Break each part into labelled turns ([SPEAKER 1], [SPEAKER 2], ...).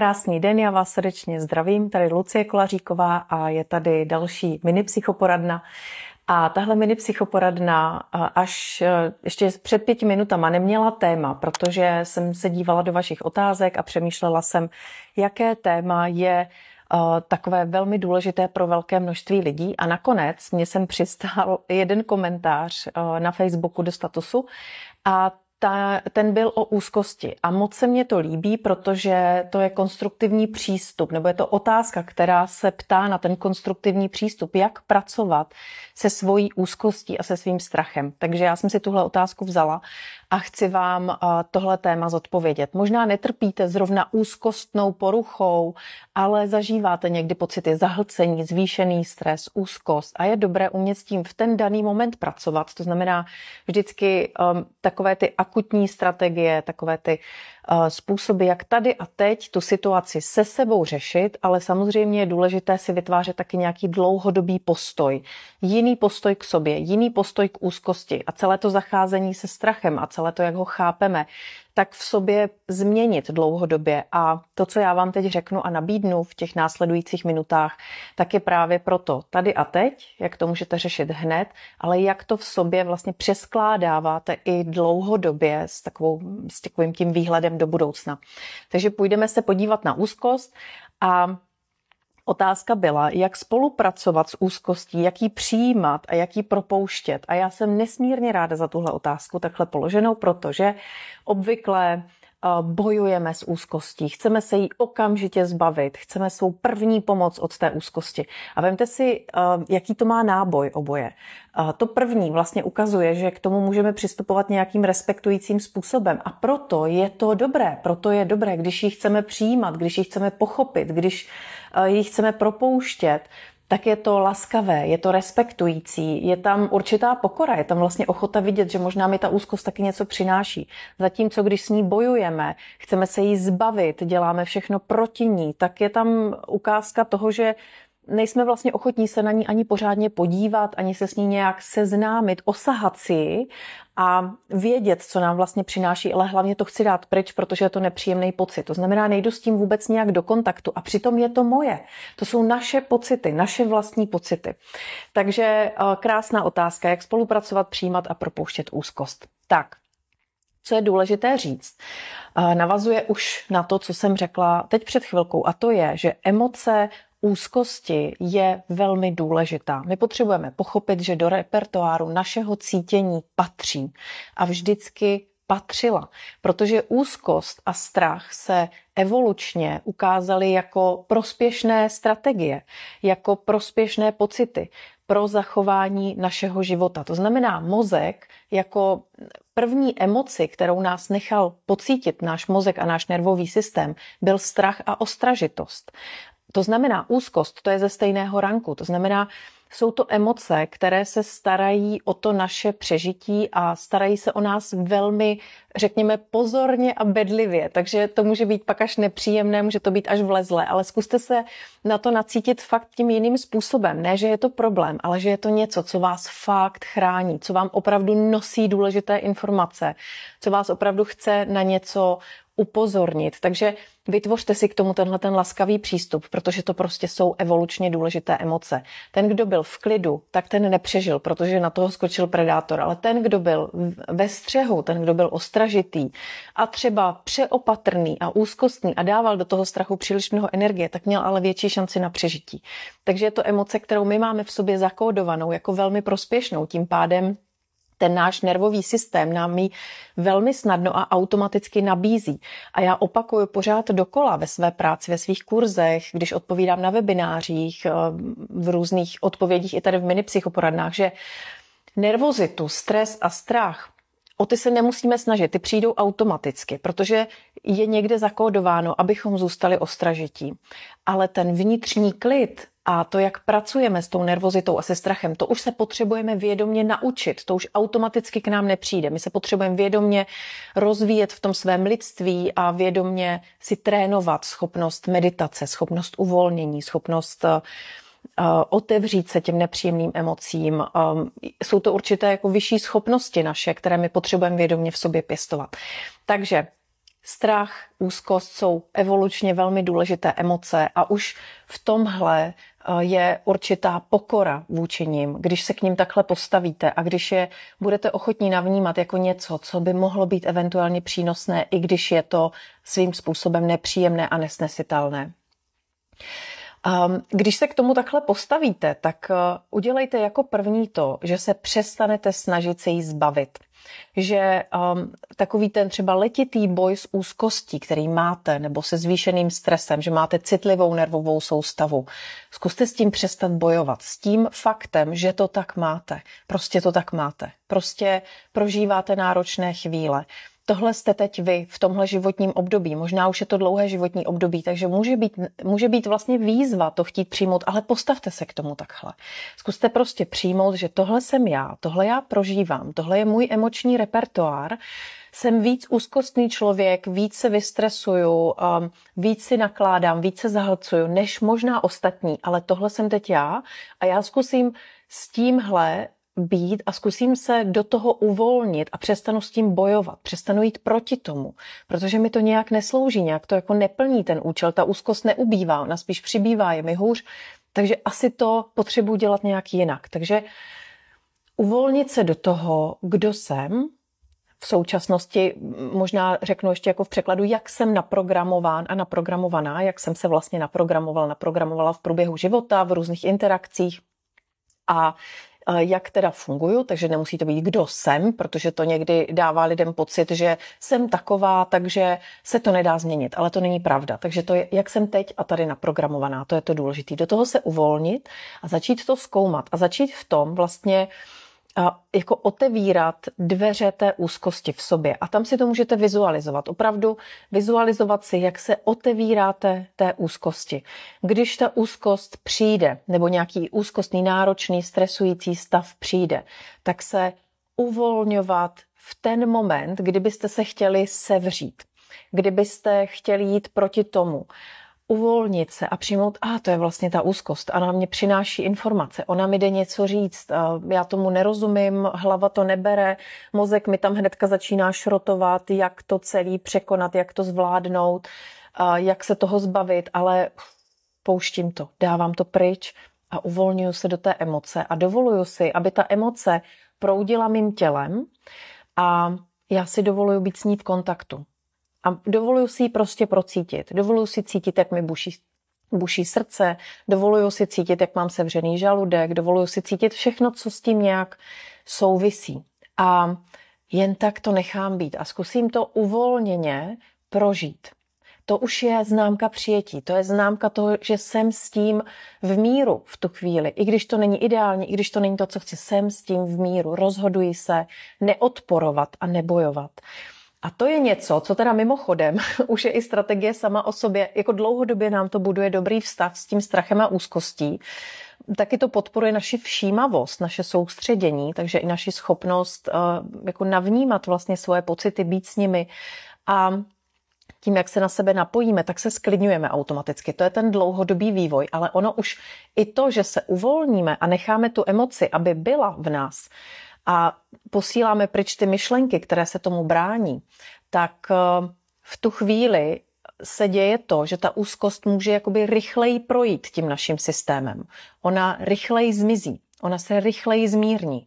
[SPEAKER 1] Krásný den, já vás srdečně zdravím. Tady Lucie Kolaříková a je tady další mini psychoporadna. A tahle mini psychoporadna až e, ještě před pěti minutama neměla téma, protože jsem se dívala do vašich otázek a přemýšlela jsem, jaké téma je e, takové velmi důležité pro velké množství lidí. A nakonec mě jsem přistál jeden komentář e, na Facebooku do statusu a ta, ten byl o úzkosti. A moc se mně to líbí, protože to je konstruktivní přístup, nebo je to otázka, která se ptá na ten konstruktivní přístup, jak pracovat se svojí úzkostí a se svým strachem. Takže já jsem si tuhle otázku vzala a chci vám tohle téma zodpovědět. Možná netrpíte zrovna úzkostnou poruchou, ale zažíváte někdy pocity zahlcení, zvýšený stres, úzkost a je dobré umět s tím v ten daný moment pracovat. To znamená vždycky um, takové ty akutní strategie, takové ty způsoby, jak tady a teď tu situaci se sebou řešit, ale samozřejmě je důležité si vytvářet taky nějaký dlouhodobý postoj. Jiný postoj k sobě, jiný postoj k úzkosti a celé to zacházení se strachem a celé to, jak ho chápeme, tak v sobě změnit dlouhodobě. A to, co já vám teď řeknu a nabídnu v těch následujících minutách, tak je právě proto tady a teď, jak to můžete řešit hned, ale jak to v sobě vlastně přeskládáváte i dlouhodobě s, takovou, s takovým tím výhledem do budoucna. Takže půjdeme se podívat na úzkost a Otázka byla, jak spolupracovat s úzkostí, jak ji přijímat a jak ji propouštět. A já jsem nesmírně ráda za tuhle otázku takhle položenou, protože obvykle eh, bojujeme s úzkostí, chceme se jí okamžitě zbavit, chceme svou první pomoc od té úzkosti. A vemte si, eh, jaký to má náboj oboje. Eh, to první vlastně ukazuje, že k tomu můžeme přistupovat nějakým respektujícím způsobem. A proto je to dobré, proto je dobré, když ji chceme přijímat, když ji chceme pochopit, když Eh, ji chceme propouštět, tak je to laskavé, je to respektující, je tam určitá pokora, je tam vlastně ochota vidět, že možná mi ta úzkost taky něco přináší. Zatímco když s ní bojujeme, chceme se jí zbavit, děláme všechno proti ní, tak je tam ukázka toho, že nejsme vlastně ochotní se na ní ani pořádně podívat, ani se s ní nějak seznámit, osahat si a vědět, co nám vlastně přináší, ale hlavně to chci dát pryč, protože je to nepříjemný pocit. To znamená, nejdu s tím vůbec nějak do kontaktu a přitom je to moje. To jsou naše pocity, naše vlastní pocity. Takže eh, krásná otázka, jak spolupracovat, přijímat a propouštět úzkost. Tak, co je důležité říct, eh, navazuje už na to, co jsem řekla teď před chvilkou, a to je, že emoce úzkosti je velmi důležitá. My potřebujeme pochopit, že do repertoáru našeho cítění patří a vždycky patřila, protože úzkost a strach se evolučně ukázaly jako prospěšné strategie, jako prospěšné pocity pro zachování našeho života. To znamená, mozek jako první emoci, kterou nás nechal pocítit náš mozek a náš nervový systém, byl strach a ostražitost. To znamená, úzkost, to je ze stejného ranku, to znamená, jsou to emoce, které se starají o to naše přežití a starají se o nás velmi, řekněme, pozorně a bedlivě. Takže to může být pak až nepříjemné, může to být až vlezlé, ale zkuste se na to nacítit fakt tím jiným způsobem. Ne, že je to problém, ale že je to něco, co vás fakt chrání, co vám opravdu nosí důležité informace, co vás opravdu chce na něco upozornit. Takže vytvořte si k tomu tenhle ten laskavý přístup, protože to prostě jsou evolučně důležité emoce. Ten, kdo byl v klidu, tak ten nepřežil, protože na toho skočil predátor, ale ten, kdo byl ve střehu, ten, kdo byl ostražitý a třeba přeopatrný a úzkostný a dával do toho strachu příliš mnoho energie, tak měl ale větší šanci na přežití. Takže je to emoce, kterou my máme v sobě zakódovanou jako velmi prospěšnou, tím pádem ten náš nervový systém nám ji velmi snadno a automaticky nabízí. A já opakuju pořád dokola ve své práci, ve svých kurzech, když odpovídám na webinářích, eh, v různých odpovědích i tady v mini psychoporadnách, že nervozitu, stres a strach O ty se nemusíme snažit, ty přijdou automaticky, protože je někde zakódováno, abychom zůstali ostražití. Ale ten vnitřní klid, a to, jak pracujeme s tou nervozitou a se strachem, to už se potřebujeme vědomě naučit. To už automaticky k nám nepřijde. My se potřebujeme vědomě rozvíjet v tom svém lidství a vědomě si trénovat schopnost meditace, schopnost uvolnění, schopnost eh, eh, otevřít se těm nepříjemným emocím. Eh, jsou to určité jako vyšší schopnosti naše, které my potřebujeme vědomě v sobě pěstovat. Takže strach, úzkost jsou evolučně velmi důležité emoce a už v tomhle Eh, je určitá pokora vůči ním, když se k ním takhle postavíte a když je budete ochotní navnímat jako něco, co by mohlo být eventuálně přínosné, i když je to svým způsobem nepříjemné a nesnesitelné. Ehm, když se k tomu takhle postavíte, tak eh, udělejte jako první to, že se přestanete snažit se jí zbavit že um, takový ten třeba letitý boj s úzkostí, který máte, nebo se zvýšeným stresem, že máte citlivou nervovou soustavu, zkuste s tím přestat bojovat. S tím faktem, že to tak máte. Prostě to tak máte. Prostě prožíváte náročné chvíle tohle jste teď vy v tomhle životním období. Možná už je to dlouhé životní období, takže může být, může být vlastně výzva to chtít přijmout, ale postavte se k tomu takhle. Zkuste prostě přijmout, že tohle jsem já, tohle já prožívám, tohle je můj emoční repertoár, jsem víc úzkostný člověk, víc se vystresuju, um, víc si nakládám, víc se zahlcuju, než možná ostatní, ale tohle jsem teď já a já zkusím s tímhle být a zkusím se do toho uvolnit a přestanu s tím bojovat, přestanu jít proti tomu, protože mi to nějak neslouží, nějak to jako neplní ten účel, ta úzkost neubývá, ona spíš přibývá, je mi hůř, takže asi to potřebuji dělat nějak jinak. Takže uvolnit se do toho, kdo jsem, v současnosti, možná řeknu ještě jako v překladu, jak jsem naprogramován a naprogramovaná, jak jsem se vlastně naprogramoval, naprogramovala v průběhu života, v různých interakcích a jak teda funguju, takže nemusí to být, kdo jsem, protože to někdy dává lidem pocit, že jsem taková, takže se to nedá změnit, ale to není pravda. Takže to je, jak jsem teď a tady naprogramovaná, to je to důležité. Do toho se uvolnit a začít to zkoumat a začít v tom vlastně uh, jako otevírat dveře té úzkosti v sobě. A tam si to můžete vizualizovat. Opravdu vizualizovat si, jak se otevíráte té úzkosti. Když ta úzkost přijde, nebo nějaký úzkostný, náročný, stresující stav přijde, tak se uvolňovat v ten moment, kdybyste se chtěli sevřít, kdybyste chtěli jít proti tomu uvolnit se a přijmout, a ah, to je vlastně ta úzkost, ona mě přináší informace, ona mi jde něco říct, já tomu nerozumím, hlava to nebere, mozek mi tam hnedka začíná šrotovat, jak to celý překonat, jak to zvládnout, jak se toho zbavit, ale pouštím to, dávám to pryč a uvolňuji se do té emoce a dovoluju si, aby ta emoce proudila mým tělem a já si dovoluju být s ní v kontaktu. A dovoluju si ji prostě procítit. Dovoluju si cítit, jak mi buší, buší srdce, dovoluju si cítit, jak mám sevřený žaludek, dovoluju si cítit všechno, co s tím nějak souvisí. A jen tak to nechám být a zkusím to uvolněně prožít. To už je známka přijetí, to je známka toho, že jsem s tím v míru v tu chvíli. I když to není ideální, i když to není to, co chci, jsem s tím v míru. Rozhoduji se neodporovat a nebojovat. A to je něco, co teda mimochodem už je i strategie sama o sobě, jako dlouhodobě nám to buduje dobrý vztah s tím strachem a úzkostí. Taky to podporuje naši všímavost, naše soustředění, takže i naši schopnost eh, jako navnímat vlastně svoje pocity, být s nimi. A tím, jak se na sebe napojíme, tak se sklidňujeme automaticky. To je ten dlouhodobý vývoj, ale ono už i to, že se uvolníme a necháme tu emoci, aby byla v nás, a posíláme pryč ty myšlenky, které se tomu brání, tak eh, v tu chvíli se děje to, že ta úzkost může jakoby rychleji projít tím naším systémem. Ona rychleji zmizí, ona se rychleji zmírní.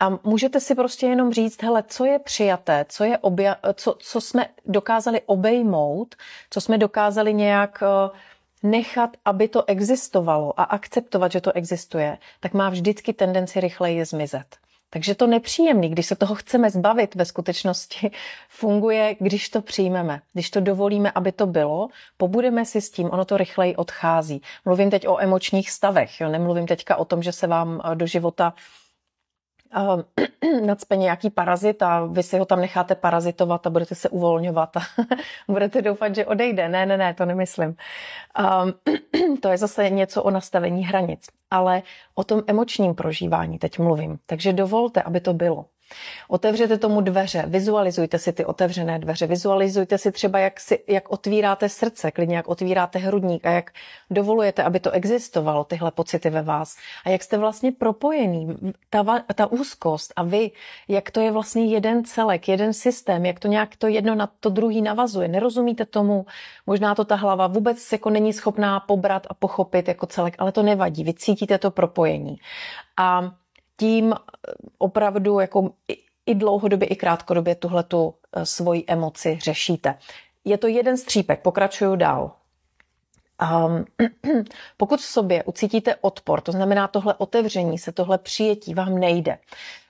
[SPEAKER 1] A můžete si prostě jenom říct, hele, co je přijaté, co, je obja- co, co jsme dokázali obejmout, co jsme dokázali nějak eh, nechat, aby to existovalo a akceptovat, že to existuje, tak má vždycky tendenci rychleji zmizet. Takže to nepříjemný, když se toho chceme zbavit, ve skutečnosti funguje, když to přijmeme, když to dovolíme, aby to bylo, pobudeme si s tím, ono to rychleji odchází. Mluvím teď o emočních stavech, jo? nemluvím teďka o tom, že se vám eh, do života uh, nadspe nějaký parazit a vy si ho tam necháte parazitovat a budete se uvolňovat a budete doufat, že odejde. Ne, ne, ne, to nemyslím. Um, to je zase něco o nastavení hranic, ale o tom emočním prožívání teď mluvím. Takže dovolte, aby to bylo. Otevřete tomu dveře, vizualizujte si ty otevřené dveře, vizualizujte si třeba, jak, si, jak otvíráte srdce, klidně jak otvíráte hrudník a jak dovolujete, aby to existovalo, tyhle pocity ve vás a jak jste vlastně propojený, ta, ta úzkost a vy, jak to je vlastně jeden celek, jeden systém, jak to nějak to jedno na to druhý navazuje. Nerozumíte tomu, možná to ta hlava vůbec jako není schopná pobrat a pochopit jako celek, ale to nevadí, vy cítíte to propojení. A tím eh, opravdu jako i dlouhodobě, i krátkodobě tuhle tu eh, svoji emoci řešíte. Je to jeden střípek, pokračuju dál. Um, pokud v sobě ucítíte odpor, to znamená tohle otevření se, tohle přijetí vám nejde.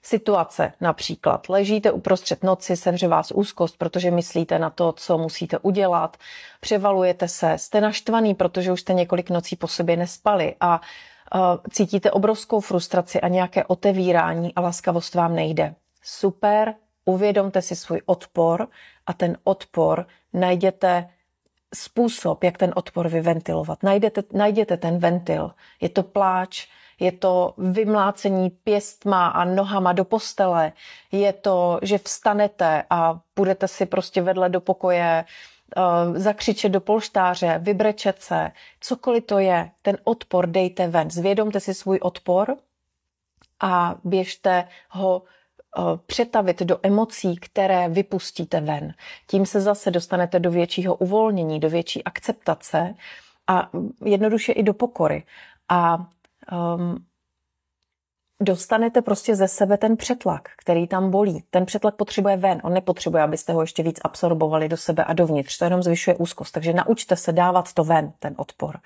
[SPEAKER 1] Situace například, ležíte uprostřed noci, senže vás úzkost, protože myslíte na to, co musíte udělat, převalujete se, jste naštvaný, protože už jste několik nocí po sobě nespali a Eh, cítíte obrovskou frustraci a nějaké otevírání a laskavost vám nejde. Super, uvědomte si svůj odpor a ten odpor najděte způsob, jak ten odpor vyventilovat. Najdete, najděte ten ventil. Je to pláč, je to vymlácení pěstma a nohama do postele, je to, že vstanete a budete si prostě vedle do pokoje Eh, zakřičet do polštáře, vybrečet se, cokoliv to je, ten odpor dejte ven. Zvědomte si svůj odpor a běžte ho eh, přetavit do emocí, které vypustíte ven. Tím se zase dostanete do většího uvolnění, do větší akceptace a jednoduše i do pokory. A um, dostanete prostě ze sebe ten přetlak, který tam bolí. Ten přetlak potřebuje ven, on nepotřebuje, abyste ho ještě víc absorbovali do sebe a dovnitř. To jenom zvyšuje úzkost. Takže naučte se dávat to ven, ten odpor.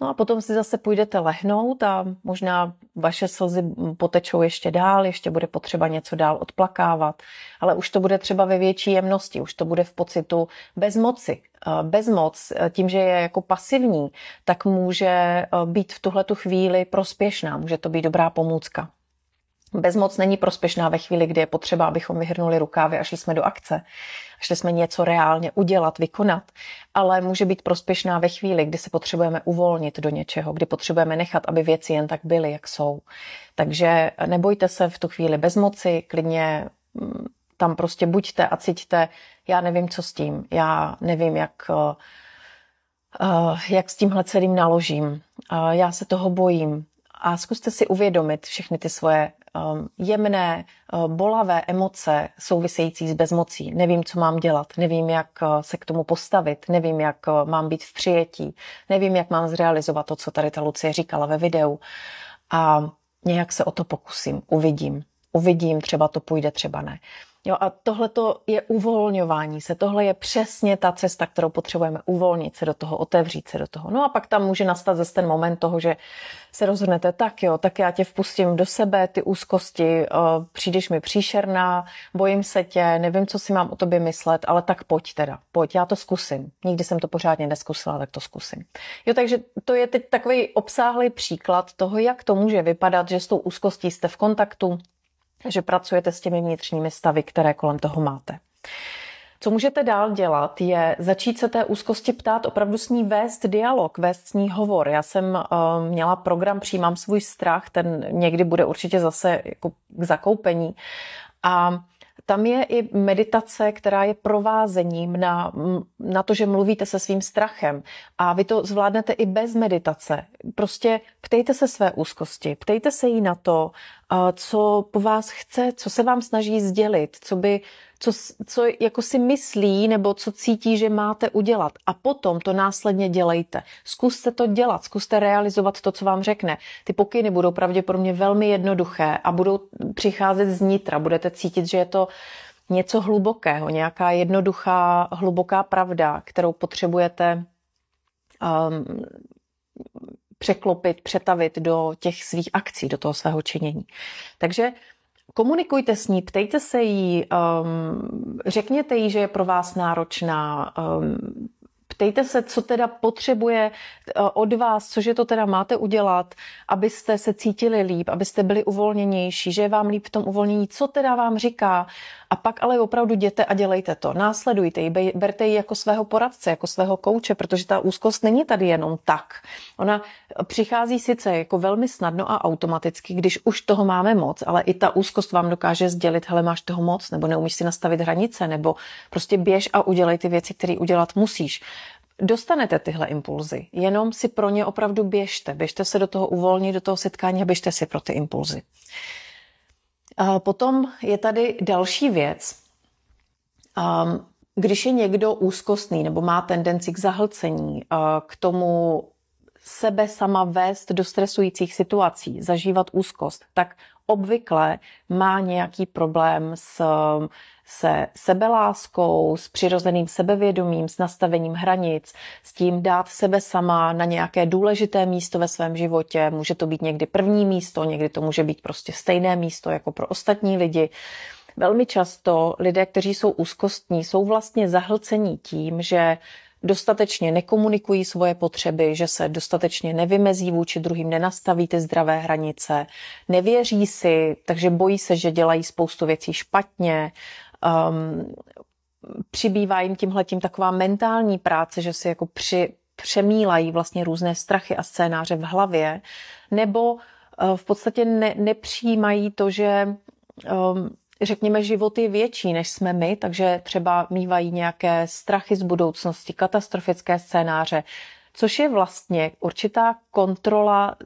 [SPEAKER 1] No a potom si zase půjdete lehnout a možná vaše slzy potečou ještě dál, ještě bude potřeba něco dál odplakávat, ale už to bude třeba ve větší jemnosti, už to bude v pocitu bezmoci, eh, Bezmoc, eh, tím, že je jako pasivní, tak může eh, být v tuhletu chvíli prospěšná, může to být dobrá pomůcka. Bezmoc není prospěšná ve chvíli, kdy je potřeba, abychom vyhrnuli rukávy a šli jsme do akce. Šli jsme něco reálně udělat, vykonat, ale může být prospěšná ve chvíli, kdy se potřebujeme uvolnit do něčeho, kdy potřebujeme nechat, aby věci jen tak byly, jak jsou. Takže nebojte se v tu chvíli bezmoci, klidně mm, tam prostě buďte a cítíte, já nevím, co s tím, já nevím, jak, eh, eh, jak s tímhle celým naložím, eh, já se toho bojím. A zkuste si uvědomit všechny ty svoje Um, jemné, uh, bolavé emoce související s bezmocí. Nevím, co mám dělat, nevím, jak uh, se k tomu postavit, nevím, jak uh, mám být v přijetí, nevím, jak mám zrealizovat to, co tady ta Lucie říkala ve videu. A nějak se o to pokusím, uvidím. Uvidím, třeba to půjde, třeba ne. Jo, a tohle je uvolňování se, tohle je přesně ta cesta, kterou potřebujeme uvolnit se do toho, otevřít se do toho. No a pak tam může nastat zase ten moment toho, že se rozhodnete tak, jo, tak já tě vpustím do sebe, ty úzkosti, přijdeš mi příšerná, bojím se tě, nevím, co si mám o tobě myslet, ale tak pojď teda, pojď, já to zkusím. Nikdy jsem to pořádně neskusila, tak to zkusím. Jo, takže to je teď takový obsáhlý příklad toho, jak to může vypadat, že s tou úzkostí jste v kontaktu, takže pracujete s těmi vnitřními stavy, které kolem toho máte. Co můžete dál dělat, je začít se té úzkosti ptát, opravdu s ní vést dialog, vést s ní hovor. Já jsem uh, měla program Přijímám svůj strach, ten někdy bude určitě zase jako k zakoupení. A tam je i meditace, která je provázením na, mm, na to, že mluvíte se svým strachem. A vy to zvládnete i bez meditace. Prostě ptejte se své úzkosti, ptejte se jí na to, co po vás chce, co se vám snaží sdělit, co by, co, co jako si myslí nebo co cítí, že máte udělat. A potom to následně dělejte. Zkuste to dělat, zkuste realizovat to, co vám řekne. Ty pokyny budou pravděpodobně velmi jednoduché a budou přicházet z nitra. Budete cítit, že je to něco hlubokého, nějaká jednoduchá, hluboká pravda, kterou potřebujete um, překlopit, přetavit do těch svých akcí, do toho svého činění. Takže komunikujte s ní, ptejte se jí, um, řekněte jí, že je pro vás náročná, um, Ptejte se, co teda potřebuje eh, od vás, cože to teda máte udělat, abyste se cítili líp, abyste byli uvolněnější, že je vám líp v tom uvolnění, co teda vám říká. A pak ale opravdu jděte a dělejte to. Následujte ji, berte ji jako svého poradce, jako svého kouče, protože ta úzkost není tady jenom tak. Ona eh, přichází sice jako velmi snadno a automaticky, když už toho máme moc, ale i ta úzkost vám dokáže sdělit, hele, máš toho moc, nebo neumíš si nastavit hranice, nebo prostě běž a udělej ty věci, které udělat musíš dostanete tyhle impulzy, jenom si pro ně opravdu běžte. Běžte se do toho uvolnit, do toho setkání a běžte si pro ty impulzy. A potom je tady další věc. A když je někdo úzkostný nebo má tendenci k zahlcení, k tomu sebe sama vést do stresujících situací, zažívat úzkost, tak obvykle má nějaký problém s, se sebeláskou, s přirozeným sebevědomím, s nastavením hranic, s tím dát sebe sama na nějaké důležité místo ve svém životě. Může to být někdy první místo, někdy to může být prostě stejné místo jako pro ostatní lidi. Velmi často lidé, kteří jsou úzkostní, jsou vlastně zahlcení tím, že dostatečně nekomunikují svoje potřeby, že se dostatečně nevymezí vůči druhým, nenastaví ty zdravé hranice, nevěří si, takže bojí se, že dělají spoustu věcí špatně, um, přibývá jim tímhletím taková mentální práce, že si jako při, přemílají vlastně různé strachy a scénáře v hlavě, nebo eh, v podstatě ne, nepřijímají to, že um, řekněme, životy větší, než jsme my, takže třeba mývají nějaké strachy z budoucnosti, katastrofické scénáře, což je vlastně určitá kontrola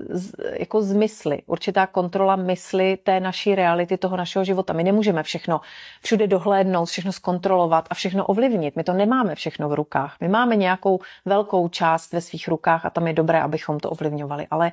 [SPEAKER 1] jako zmysly, určitá kontrola mysli té naší reality, toho našeho života. My nemůžeme všechno všude dohlédnout, všechno zkontrolovat a všechno ovlivnit. My to nemáme všechno v rukách. My máme nějakou velkou část ve svých rukách a tam je dobré, abychom to ovlivňovali, ale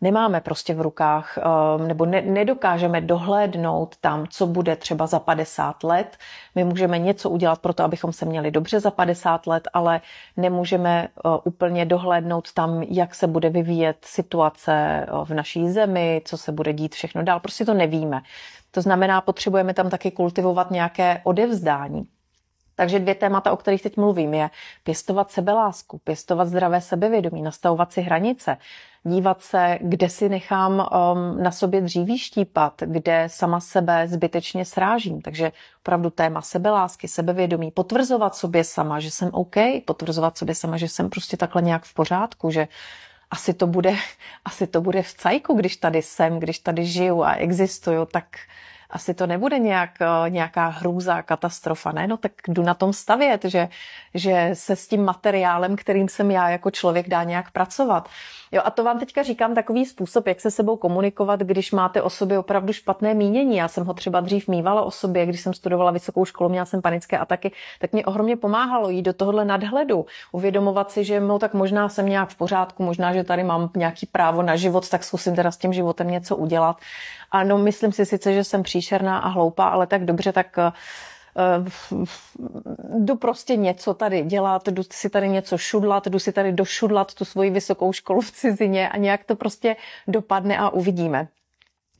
[SPEAKER 1] nemáme prostě v rukách ehm, nebo ne, nedokážeme dohlédnout tam, co bude třeba za 50 let. My můžeme něco udělat pro to, abychom se měli dobře za 50 let, ale nemůžeme eh, úplně dohlédnout tam, jak se bude vyvíjet situace eh, v naší zemi, co se bude dít všechno dál. Prostě to nevíme. To znamená, potřebujeme tam taky kultivovat nějaké odevzdání. Takže dvě témata, o kterých teď mluvím, je pěstovat sebelásku, pěstovat zdravé sebevědomí, nastavovat si hranice, dívat se, kde si nechám um, na sobě dříví štípat, kde sama sebe zbytečně srážím. Takže opravdu téma sebelásky, sebevědomí, potvrzovat sobě sama, že jsem OK, potvrzovat sobě sama, že jsem prostě takhle nějak v pořádku, že asi to bude, asi to bude v cajku, když tady jsem, když tady žiju a existuju, tak asi to nebude nějak, eh, nějaká hrůza, katastrofa, ne? No tak jdu na tom stavět, že, že se s tím materiálem, kterým jsem já jako člověk dá nějak pracovat. Jo, a to vám teďka říkám takový způsob, jak se sebou komunikovat, když máte o sobě opravdu špatné mínění. Já jsem ho třeba dřív mývala o sobě, když jsem studovala vysokou školu, měla jsem panické ataky, tak mě ohromně pomáhalo jít do tohohle nadhledu, uvědomovat si, že no, tak možná jsem nějak v pořádku, možná, že tady mám nějaký právo na život, tak zkusím teda s tím životem něco udělat. Ano, myslím si sice, že jsem příšerná a hloupá, ale tak dobře, tak Eh, jdu prostě něco tady dělat, jdu si tady něco šudlat, jdu si tady došudlat tu svoji vysokou školu v cizině a nějak to prostě dopadne a uvidíme.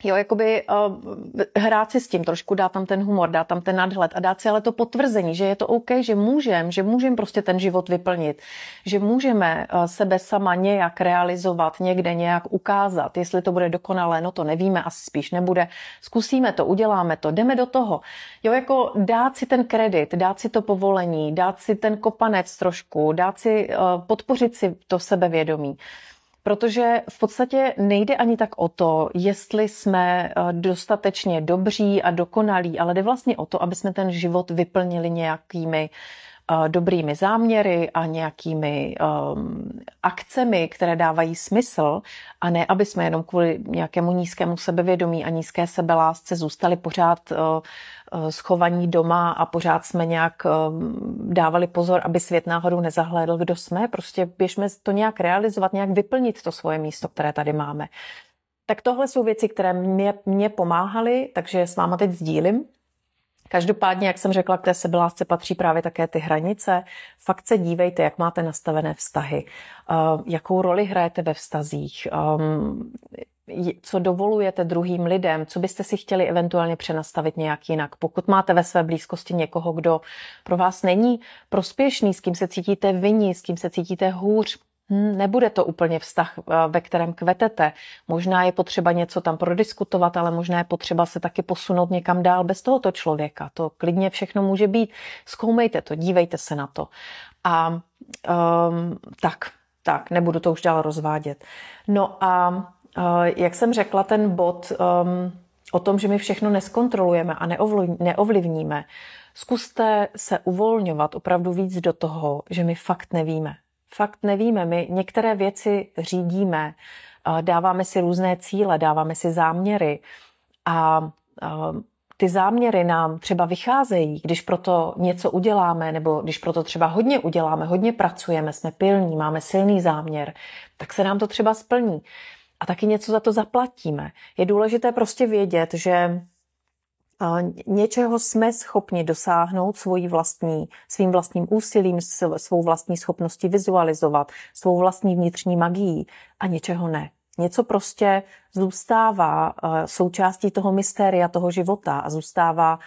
[SPEAKER 1] Jo, jakoby uh, hrát si s tím trošku, dát tam ten humor, dát tam ten nadhled a dát si ale to potvrzení, že je to OK, že můžem, že můžem prostě ten život vyplnit, že můžeme uh, sebe sama nějak realizovat, někde nějak ukázat. Jestli to bude dokonalé, no to nevíme, asi spíš nebude. Zkusíme to, uděláme to, jdeme do toho. Jo, jako dát si ten kredit, dát si to povolení, dát si ten kopanec trošku, dát si, uh, podpořit si to sebevědomí protože v podstatě nejde ani tak o to, jestli jsme eh, dostatečně dobří a dokonalí, ale jde vlastně o to, aby jsme ten život vyplnili nějakými dobrými záměry a nějakými um, akcemi, které dávají smysl a ne, aby jsme jenom kvůli nějakému nízkému sebevědomí a nízké sebelásce zůstali pořád uh, uh, schovaní doma a pořád jsme nějak um, dávali pozor, aby svět náhodou nezahlédl, kdo jsme. Prostě běžme to nějak realizovat, nějak vyplnit to svoje místo, které tady máme. Tak tohle jsou věci, které mě, mě pomáhaly, takže s váma teď sdílím. Každopádně, jak jsem řekla, k té sebelásce patří právě také ty hranice. Fakt se dívejte, jak máte nastavené vztahy, eh, jakou roli hrajete ve vztazích, ehm, co dovolujete druhým lidem, co byste si chtěli eventuálně přenastavit nějak jinak. Pokud máte ve své blízkosti někoho, kdo pro vás není prospěšný, s kým se cítíte vyní, s kým se cítíte hůř, Hm, nebude to úplně vztah, eh, ve kterém kvetete. Možná je potřeba něco tam prodiskutovat, ale možná je potřeba se taky posunout někam dál bez tohoto člověka. To klidně všechno může být. Zkoumejte to, dívejte se na to. A um, tak, tak, nebudu to už dál rozvádět. No a uh, jak jsem řekla, ten bod um, o tom, že my všechno neskontrolujeme a neovlivníme, zkuste se uvolňovat opravdu víc do toho, že my fakt nevíme fakt nevíme. My některé věci řídíme, eh, dáváme si různé cíle, dáváme si záměry a eh, ty záměry nám třeba vycházejí, když proto něco uděláme, nebo když proto třeba hodně uděláme, hodně pracujeme, jsme pilní, máme silný záměr, tak se nám to třeba splní. A taky něco za to zaplatíme. Je důležité prostě vědět, že něčeho jsme schopni dosáhnout svojí vlastní, svým vlastním úsilím, svou vlastní schopností vizualizovat, svou vlastní vnitřní magií a něčeho ne. Něco prostě zůstává eh, součástí toho mystéria, toho života a zůstává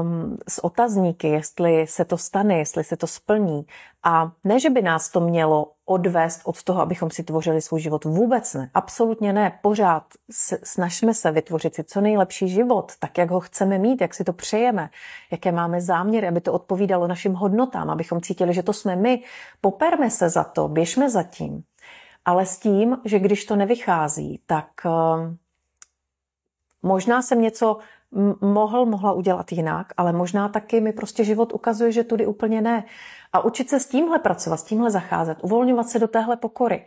[SPEAKER 1] um, s otazníky, jestli se to stane, jestli se to splní. A ne, že by nás to mělo odvést od toho, abychom si tvořili svůj život. Vůbec ne, absolutně ne. Pořád snažíme se vytvořit si co nejlepší život, tak jak ho chceme mít, jak si to přejeme, jaké máme záměry, aby to odpovídalo našim hodnotám, abychom cítili, že to jsme my. Poperme se za to, běžme za tím. Ale s tím, že když to nevychází, tak eh, možná jsem něco mohl, mohla udělat jinak, ale možná taky mi prostě život ukazuje, že tudy úplně ne. A učit se s tímhle pracovat, s tímhle zacházet, uvolňovat se do téhle pokory.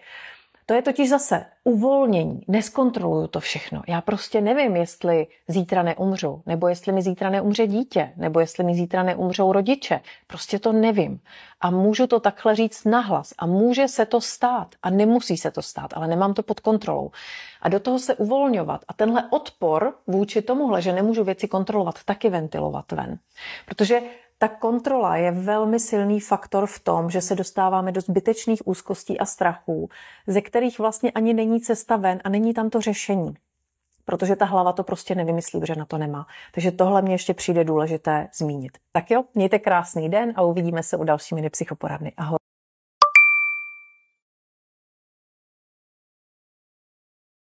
[SPEAKER 1] To je totiž zase uvolnění, neskontroluju to všechno. Já prostě nevím, jestli zítra neumřu, nebo jestli mi zítra neumře dítě, nebo jestli mi zítra neumřou rodiče. Prostě to nevím. A můžu to takhle říct nahlas. A může se to stát. A nemusí se to stát, ale nemám to pod kontrolou. A do toho se uvolňovat. A tenhle odpor vůči tomuhle, že nemůžu věci kontrolovat, taky ventilovat ven. Protože ta kontrola je velmi silný faktor v tom, že se dostáváme do zbytečných úzkostí a strachů, ze kterých vlastně ani není cesta ven a není tam to řešení. Protože ta hlava to prostě nevymyslí, že na to nemá. Takže tohle mě ještě přijde důležité zmínit. Tak jo, mějte krásný den a uvidíme se u další mini psychoporadny. Ahoj.